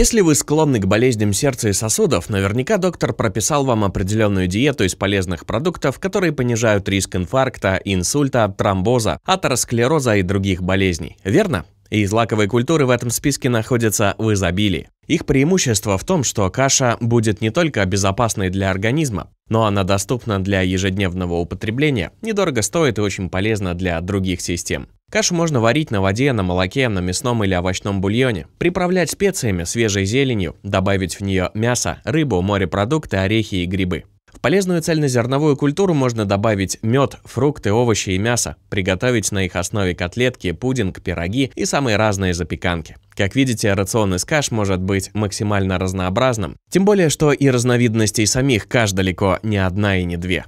Если вы склонны к болезням сердца и сосудов, наверняка доктор прописал вам определенную диету из полезных продуктов, которые понижают риск инфаркта, инсульта, тромбоза, атеросклероза и других болезней. Верно? И злаковые культуры в этом списке находятся в изобилии. Их преимущество в том, что каша будет не только безопасной для организма, но она доступна для ежедневного употребления, недорого стоит и очень полезна для других систем. Кашу можно варить на воде, на молоке, на мясном или овощном бульоне, приправлять специями, свежей зеленью, добавить в нее мясо, рыбу, морепродукты, орехи и грибы. В полезную цельнозерновую культуру можно добавить мед, фрукты, овощи и мясо, приготовить на их основе котлетки, пудинг, пироги и самые разные запеканки. Как видите, рацион из каш может быть максимально разнообразным, тем более, что и разновидностей самих каш далеко не одна и не две.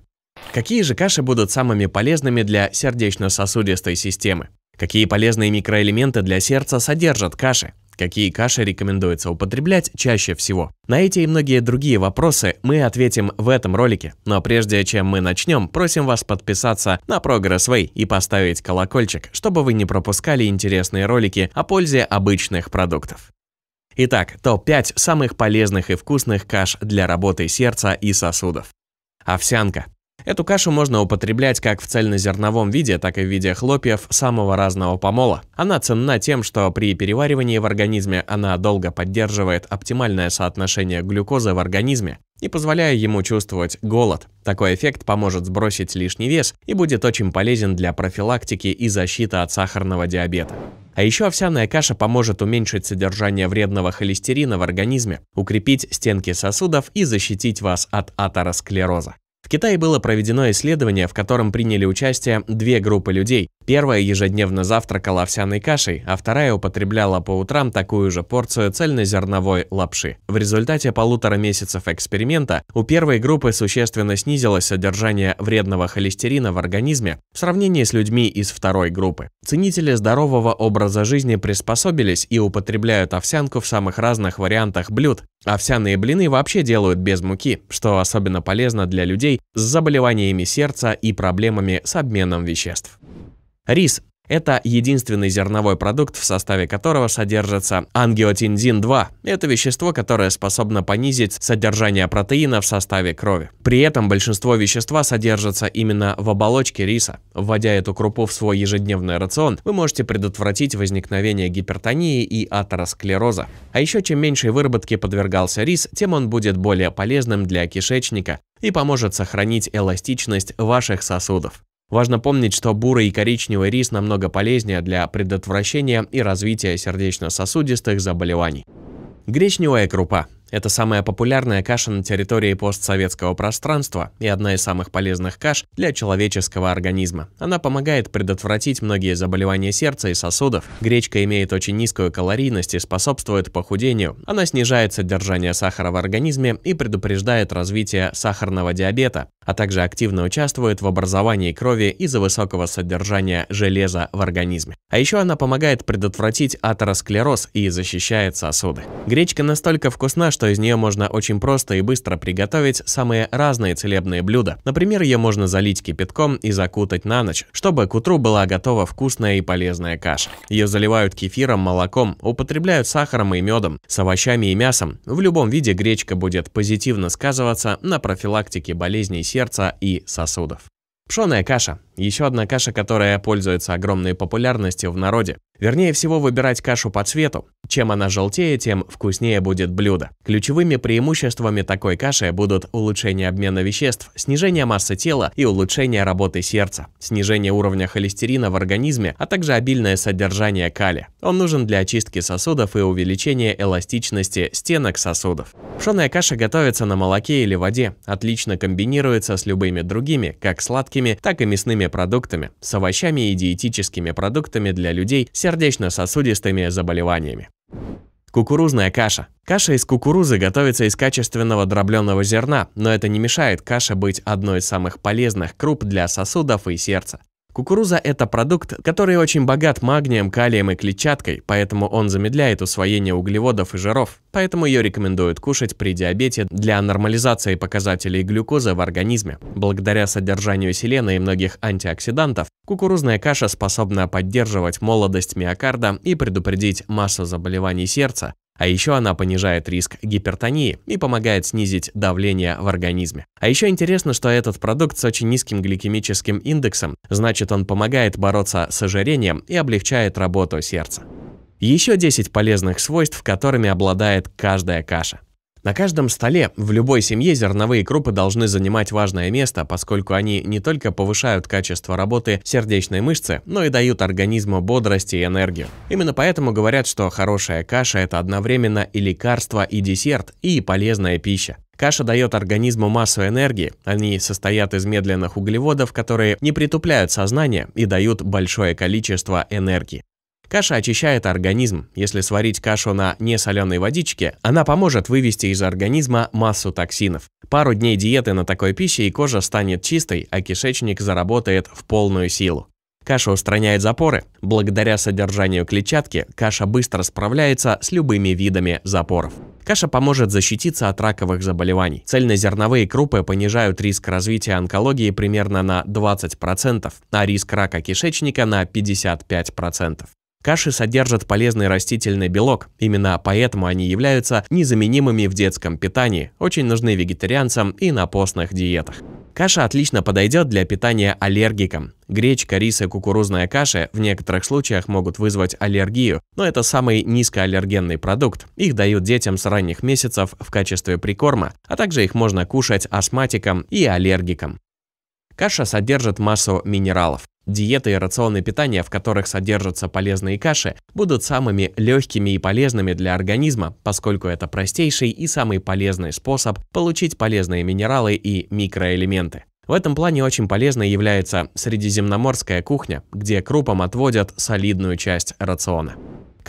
Какие же каши будут самыми полезными для сердечно-сосудистой системы? Какие полезные микроэлементы для сердца содержат каши? Какие каши рекомендуется употреблять чаще всего? На эти и многие другие вопросы мы ответим в этом ролике. Но прежде чем мы начнем, просим вас подписаться на Progress и поставить колокольчик, чтобы вы не пропускали интересные ролики о пользе обычных продуктов. Итак, топ-5 самых полезных и вкусных каш для работы сердца и сосудов. Овсянка. Эту кашу можно употреблять как в цельнозерновом виде, так и в виде хлопьев самого разного помола. Она ценна тем, что при переваривании в организме она долго поддерживает оптимальное соотношение глюкозы в организме и позволяя ему чувствовать голод. Такой эффект поможет сбросить лишний вес и будет очень полезен для профилактики и защиты от сахарного диабета. А еще овсяная каша поможет уменьшить содержание вредного холестерина в организме, укрепить стенки сосудов и защитить вас от атеросклероза. В Китае было проведено исследование, в котором приняли участие две группы людей, Первая ежедневно завтракала овсяной кашей, а вторая употребляла по утрам такую же порцию цельнозерновой лапши. В результате полутора месяцев эксперимента у первой группы существенно снизилось содержание вредного холестерина в организме в сравнении с людьми из второй группы. Ценители здорового образа жизни приспособились и употребляют овсянку в самых разных вариантах блюд. Овсяные блины вообще делают без муки, что особенно полезно для людей с заболеваниями сердца и проблемами с обменом веществ. Рис – это единственный зерновой продукт, в составе которого содержится ангиотензин-2. Это вещество, которое способно понизить содержание протеина в составе крови. При этом большинство вещества содержится именно в оболочке риса. Вводя эту крупу в свой ежедневный рацион, вы можете предотвратить возникновение гипертонии и атеросклероза. А еще чем меньше выработки подвергался рис, тем он будет более полезным для кишечника и поможет сохранить эластичность ваших сосудов. Важно помнить, что бурый и коричневый рис намного полезнее для предотвращения и развития сердечно-сосудистых заболеваний. Гречневая крупа это самая популярная каша на территории постсоветского пространства и одна из самых полезных каш для человеческого организма. Она помогает предотвратить многие заболевания сердца и сосудов. Гречка имеет очень низкую калорийность и способствует похудению. Она снижает содержание сахара в организме и предупреждает развитие сахарного диабета, а также активно участвует в образовании крови из-за высокого содержания железа в организме. А еще она помогает предотвратить атеросклероз и защищает сосуды. Гречка настолько вкусна, что что из нее можно очень просто и быстро приготовить самые разные целебные блюда. Например, ее можно залить кипятком и закутать на ночь, чтобы к утру была готова вкусная и полезная каша. Ее заливают кефиром, молоком, употребляют сахаром и медом, с овощами и мясом. В любом виде гречка будет позитивно сказываться на профилактике болезней сердца и сосудов. Пшеная каша. Еще одна каша, которая пользуется огромной популярностью в народе. Вернее всего выбирать кашу по цвету. Чем она желтее, тем вкуснее будет блюдо. Ключевыми преимуществами такой каши будут улучшение обмена веществ, снижение массы тела и улучшение работы сердца, снижение уровня холестерина в организме, а также обильное содержание калия. Он нужен для очистки сосудов и увеличения эластичности стенок сосудов. Пшеная каша готовится на молоке или воде, отлично комбинируется с любыми другими, как сладкими, так и мясными продуктами, с овощами и диетическими продуктами для людей с сердечно-сосудистыми заболеваниями. Кукурузная каша. Каша из кукурузы готовится из качественного дробленого зерна, но это не мешает каше быть одной из самых полезных круп для сосудов и сердца. Кукуруза – это продукт, который очень богат магнием, калием и клетчаткой, поэтому он замедляет усвоение углеводов и жиров, поэтому ее рекомендуют кушать при диабете для нормализации показателей глюкозы в организме. Благодаря содержанию селена и многих антиоксидантов, кукурузная каша способна поддерживать молодость миокарда и предупредить массу заболеваний сердца, а еще она понижает риск гипертонии и помогает снизить давление в организме. А еще интересно, что этот продукт с очень низким гликемическим индексом, значит он помогает бороться с ожирением и облегчает работу сердца. Еще 10 полезных свойств, которыми обладает каждая каша. На каждом столе в любой семье зерновые крупы должны занимать важное место, поскольку они не только повышают качество работы сердечной мышцы, но и дают организму бодрость и энергию. Именно поэтому говорят, что хорошая каша – это одновременно и лекарство, и десерт, и полезная пища. Каша дает организму массу энергии. Они состоят из медленных углеводов, которые не притупляют сознание и дают большое количество энергии. Каша очищает организм. Если сварить кашу на несоленой водичке, она поможет вывести из организма массу токсинов. Пару дней диеты на такой пище и кожа станет чистой, а кишечник заработает в полную силу. Каша устраняет запоры. Благодаря содержанию клетчатки, каша быстро справляется с любыми видами запоров. Каша поможет защититься от раковых заболеваний. Цельнозерновые крупы понижают риск развития онкологии примерно на 20%, а риск рака кишечника на 55%. Каши содержат полезный растительный белок, именно поэтому они являются незаменимыми в детском питании, очень нужны вегетарианцам и на постных диетах. Каша отлично подойдет для питания аллергикам. Гречка, рис и кукурузная каша в некоторых случаях могут вызвать аллергию, но это самый низкоаллергенный продукт. Их дают детям с ранних месяцев в качестве прикорма, а также их можно кушать астматикам и аллергикам. Каша содержит массу минералов. Диеты и рационное питание, в которых содержатся полезные каши, будут самыми легкими и полезными для организма, поскольку это простейший и самый полезный способ получить полезные минералы и микроэлементы. В этом плане очень полезной является средиземноморская кухня, где крупам отводят солидную часть рациона.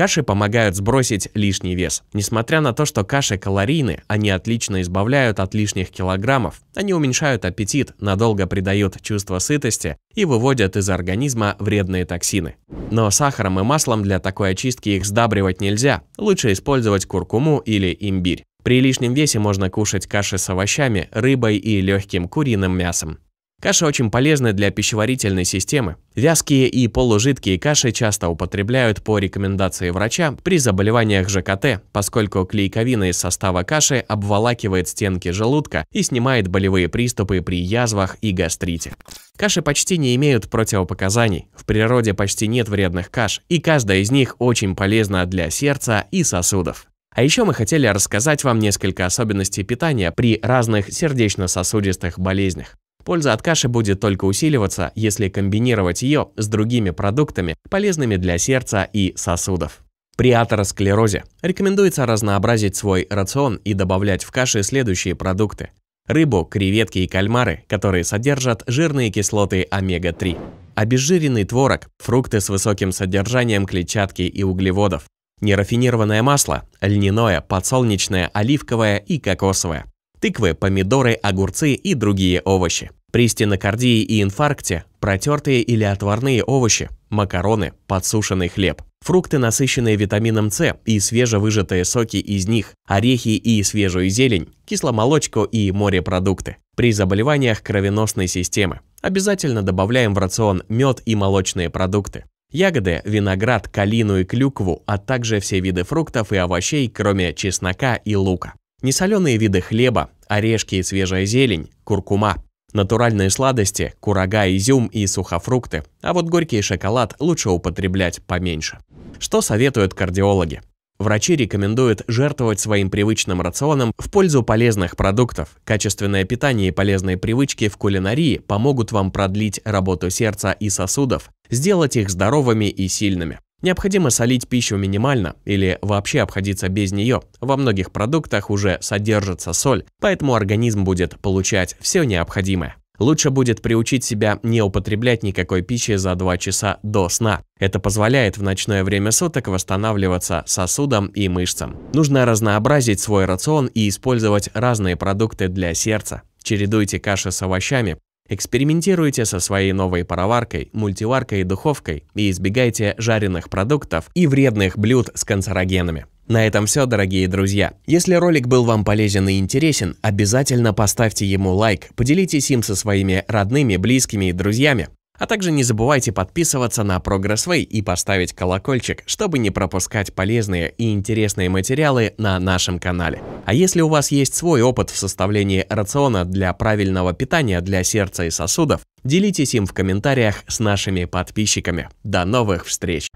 Каши помогают сбросить лишний вес. Несмотря на то, что каши калорийны, они отлично избавляют от лишних килограммов. Они уменьшают аппетит, надолго придают чувство сытости и выводят из организма вредные токсины. Но сахаром и маслом для такой очистки их сдабривать нельзя. Лучше использовать куркуму или имбирь. При лишнем весе можно кушать каши с овощами, рыбой и легким куриным мясом. Каша очень полезна для пищеварительной системы. Вязкие и полужидкие каши часто употребляют по рекомендации врача при заболеваниях ЖКТ, поскольку клейковина из состава каши обволакивает стенки желудка и снимает болевые приступы при язвах и гастрите. Каши почти не имеют противопоказаний, в природе почти нет вредных каш, и каждая из них очень полезна для сердца и сосудов. А еще мы хотели рассказать вам несколько особенностей питания при разных сердечно-сосудистых болезнях. Польза от каши будет только усиливаться, если комбинировать ее с другими продуктами, полезными для сердца и сосудов. При атеросклерозе рекомендуется разнообразить свой рацион и добавлять в каши следующие продукты. Рыбу, креветки и кальмары, которые содержат жирные кислоты омега-3. Обезжиренный творог, фрукты с высоким содержанием клетчатки и углеводов. Нерафинированное масло, льняное, подсолнечное, оливковое и кокосовое тыквы, помидоры, огурцы и другие овощи. При стенокардии и инфаркте – протертые или отварные овощи, макароны, подсушенный хлеб. Фрукты, насыщенные витамином С и свежевыжатые соки из них, орехи и свежую зелень, кисломолочку и морепродукты. При заболеваниях кровеносной системы обязательно добавляем в рацион мед и молочные продукты. Ягоды, виноград, калину и клюкву, а также все виды фруктов и овощей, кроме чеснока и лука. Несоленые виды хлеба, орешки и свежая зелень, куркума. Натуральные сладости, курага, изюм и сухофрукты, а вот горький шоколад лучше употреблять поменьше. Что советуют кардиологи? Врачи рекомендуют жертвовать своим привычным рационом в пользу полезных продуктов. Качественное питание и полезные привычки в кулинарии помогут вам продлить работу сердца и сосудов, сделать их здоровыми и сильными. Необходимо солить пищу минимально или вообще обходиться без нее. Во многих продуктах уже содержится соль, поэтому организм будет получать все необходимое. Лучше будет приучить себя не употреблять никакой пищи за 2 часа до сна. Это позволяет в ночное время суток восстанавливаться сосудам и мышцам. Нужно разнообразить свой рацион и использовать разные продукты для сердца. Чередуйте каши с овощами, Экспериментируйте со своей новой пароваркой, мультиваркой и духовкой и избегайте жареных продуктов и вредных блюд с канцерогенами. На этом все, дорогие друзья. Если ролик был вам полезен и интересен, обязательно поставьте ему лайк, поделитесь им со своими родными, близкими и друзьями. А также не забывайте подписываться на Progressway и поставить колокольчик, чтобы не пропускать полезные и интересные материалы на нашем канале. А если у вас есть свой опыт в составлении рациона для правильного питания для сердца и сосудов, делитесь им в комментариях с нашими подписчиками. До новых встреч!